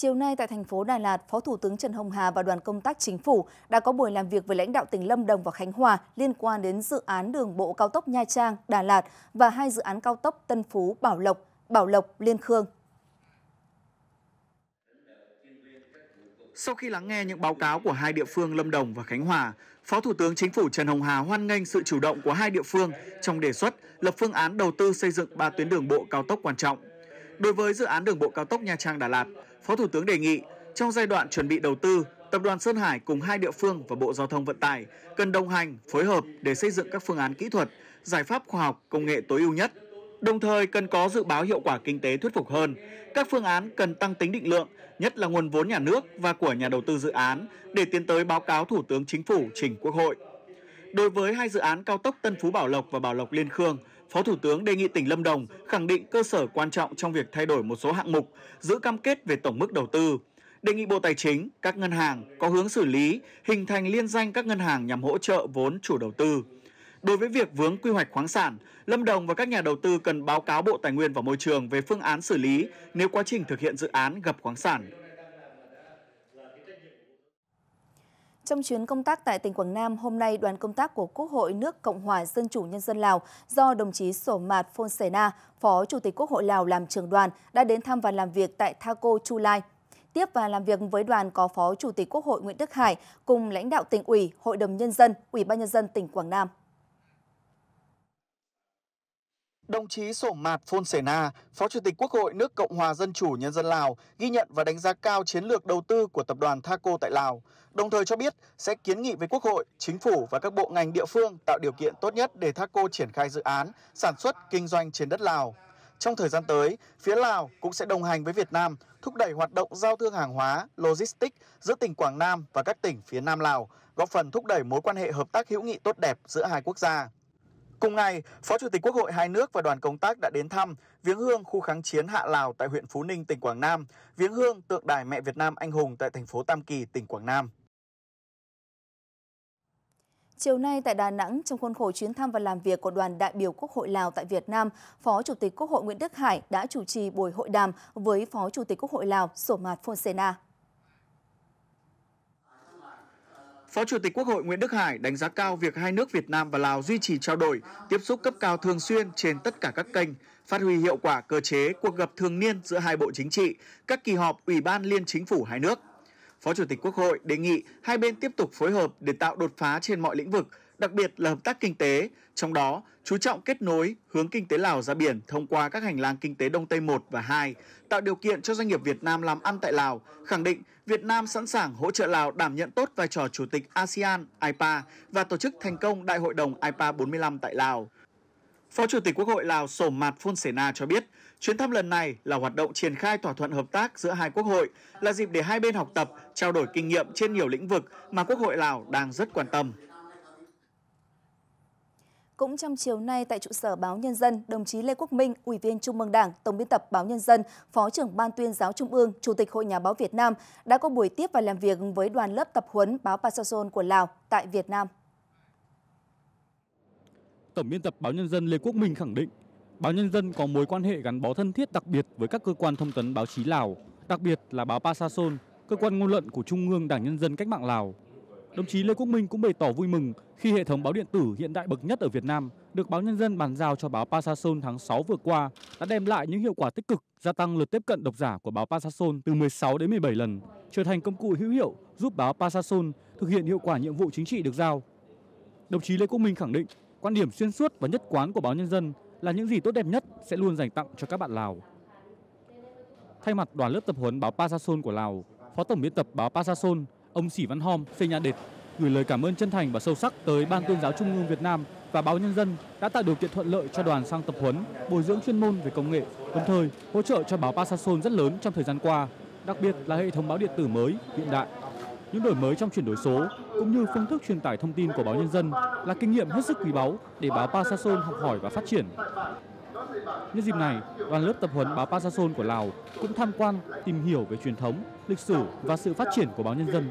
Chiều nay tại thành phố Đà Lạt, Phó Thủ tướng Trần Hồng Hà và đoàn công tác chính phủ đã có buổi làm việc với lãnh đạo tỉnh Lâm Đồng và Khánh Hòa liên quan đến dự án đường bộ cao tốc Nha Trang, Đà Lạt và hai dự án cao tốc Tân Phú, Bảo Lộc, Bảo Lộc, Liên Khương. Sau khi lắng nghe những báo cáo của hai địa phương Lâm Đồng và Khánh Hòa, Phó Thủ tướng Chính phủ Trần Hồng Hà hoan nghênh sự chủ động của hai địa phương trong đề xuất lập phương án đầu tư xây dựng ba tuyến đường bộ cao tốc quan trọng. Đối với dự án đường bộ cao tốc Nha Trang Đà Lạt, Phó Thủ tướng đề nghị trong giai đoạn chuẩn bị đầu tư, Tập đoàn Sơn Hải cùng hai địa phương và Bộ Giao thông Vận tải cần đồng hành, phối hợp để xây dựng các phương án kỹ thuật, giải pháp khoa học, công nghệ tối ưu nhất. Đồng thời cần có dự báo hiệu quả kinh tế thuyết phục hơn. Các phương án cần tăng tính định lượng, nhất là nguồn vốn nhà nước và của nhà đầu tư dự án để tiến tới báo cáo Thủ tướng Chính phủ trình Quốc hội. Đối với hai dự án cao tốc Tân Phú Bảo Lộc và Bảo Lộc Liên Khương, Phó Thủ tướng đề nghị tỉnh Lâm Đồng khẳng định cơ sở quan trọng trong việc thay đổi một số hạng mục, giữ cam kết về tổng mức đầu tư. Đề nghị Bộ Tài chính, các ngân hàng có hướng xử lý, hình thành liên danh các ngân hàng nhằm hỗ trợ vốn chủ đầu tư. Đối với việc vướng quy hoạch khoáng sản, Lâm Đồng và các nhà đầu tư cần báo cáo Bộ Tài nguyên và Môi trường về phương án xử lý nếu quá trình thực hiện dự án gặp khoáng sản. Trong chuyến công tác tại tỉnh Quảng Nam, hôm nay đoàn công tác của Quốc hội nước Cộng hòa Dân chủ Nhân dân Lào do đồng chí Sổ Mạt Phôn Sẻ Na, Phó Chủ tịch Quốc hội Lào làm trưởng đoàn đã đến thăm và làm việc tại Thaco Chu Lai. Tiếp và làm việc với đoàn có Phó Chủ tịch Quốc hội Nguyễn Đức Hải cùng lãnh đạo tỉnh ủy, Hội đồng Nhân dân, Ủy ban Nhân dân tỉnh Quảng Nam. Đồng chí Sổm Mạt Phôn Sẻ Na, Phó Chủ tịch Quốc hội nước Cộng hòa Dân chủ Nhân dân Lào, ghi nhận và đánh giá cao chiến lược đầu tư của tập đoàn Thaco tại Lào, đồng thời cho biết sẽ kiến nghị với Quốc hội, Chính phủ và các bộ ngành địa phương tạo điều kiện tốt nhất để Thaco triển khai dự án, sản xuất, kinh doanh trên đất Lào. Trong thời gian tới, phía Lào cũng sẽ đồng hành với Việt Nam thúc đẩy hoạt động giao thương hàng hóa, logistics giữa tỉnh Quảng Nam và các tỉnh phía Nam Lào, góp phần thúc đẩy mối quan hệ hợp tác hữu nghị tốt đẹp giữa hai quốc gia. Cùng ngày, Phó Chủ tịch Quốc hội hai nước và đoàn công tác đã đến thăm viếng hương khu kháng chiến Hạ Lào tại huyện Phú Ninh, tỉnh Quảng Nam, viếng hương tượng đài mẹ Việt Nam anh hùng tại thành phố Tam Kỳ, tỉnh Quảng Nam. Chiều nay tại Đà Nẵng, trong khuôn khổ chuyến thăm và làm việc của đoàn đại biểu Quốc hội Lào tại Việt Nam, Phó Chủ tịch Quốc hội Nguyễn Đức Hải đã chủ trì buổi hội đàm với Phó Chủ tịch Quốc hội Lào Sổm Mạt Phôn Sê Na. Phó Chủ tịch Quốc hội Nguyễn Đức Hải đánh giá cao việc hai nước Việt Nam và Lào duy trì trao đổi, tiếp xúc cấp cao thường xuyên trên tất cả các kênh, phát huy hiệu quả cơ chế cuộc gặp thường niên giữa hai bộ chính trị, các kỳ họp Ủy ban Liên Chính phủ hai nước. Phó Chủ tịch Quốc hội đề nghị hai bên tiếp tục phối hợp để tạo đột phá trên mọi lĩnh vực, đặc biệt là hợp tác kinh tế, trong đó chú trọng kết nối hướng kinh tế Lào ra biển thông qua các hành lang kinh tế Đông Tây 1 và 2, tạo điều kiện cho doanh nghiệp Việt Nam làm ăn tại Lào, khẳng định Việt Nam sẵn sàng hỗ trợ Lào đảm nhận tốt vai trò chủ tịch ASEAN, IPA và tổ chức thành công Đại hội đồng IPA 45 tại Lào. Phó Chủ tịch Quốc hội Lào Sổm Mạt Phun Sê Na cho biết, chuyến thăm lần này là hoạt động triển khai thỏa thuận hợp tác giữa hai quốc hội, là dịp để hai bên học tập, trao đổi kinh nghiệm trên nhiều lĩnh vực mà Quốc hội Lào đang rất quan tâm. Cũng trong chiều nay tại trụ sở Báo Nhân dân, đồng chí Lê Quốc Minh, Ủy viên Trung ương Đảng, Tổng biên tập Báo Nhân dân, Phó trưởng Ban tuyên giáo Trung ương, Chủ tịch Hội Nhà báo Việt Nam đã có buổi tiếp và làm việc với đoàn lớp tập huấn báo Passason của Lào tại Việt Nam. Tổng biên tập Báo Nhân dân Lê Quốc Minh khẳng định, Báo Nhân dân có mối quan hệ gắn bó thân thiết đặc biệt với các cơ quan thông tấn báo chí Lào, đặc biệt là báo Passason, cơ quan ngôn luận của Trung ương Đảng Nhân dân Cách mạng Lào – Đồng chí Lê Quốc Minh cũng bày tỏ vui mừng khi hệ thống báo điện tử hiện đại bậc nhất ở Việt Nam được báo Nhân dân bàn giao cho báo Passason tháng 6 vừa qua đã đem lại những hiệu quả tích cực, gia tăng lượt tiếp cận độc giả của báo Passason từ 16 đến 17 lần, trở thành công cụ hữu hiệu giúp báo Passason thực hiện hiệu quả nhiệm vụ chính trị được giao. Đồng chí Lê Quốc Minh khẳng định, quan điểm xuyên suốt và nhất quán của báo Nhân dân là những gì tốt đẹp nhất sẽ luôn dành tặng cho các bạn Lào. Thay mặt đoàn lớp tập huấn báo Passason của Lào, Phó Tổng biên tập báo Passason ông Sỉ Văn Hom, xây nhà đệt, gửi lời cảm ơn chân thành và sâu sắc tới Ban tuyên giáo Trung ương Việt Nam và Báo Nhân dân đã tạo điều kiện thuận lợi cho đoàn sang tập huấn, bồi dưỡng chuyên môn về công nghệ, đồng thời hỗ trợ cho báo Passason rất lớn trong thời gian qua, đặc biệt là hệ thống báo điện tử mới, hiện đại. Những đổi mới trong chuyển đổi số cũng như phương thức truyền tải thông tin của báo Nhân dân là kinh nghiệm hết sức quý báu để báo Passason học hỏi và phát triển. Nhân dịp này, đoàn lớp tập huấn báo Pasason của Lào cũng tham quan, tìm hiểu về truyền thống, lịch sử và sự phát triển của báo Nhân dân.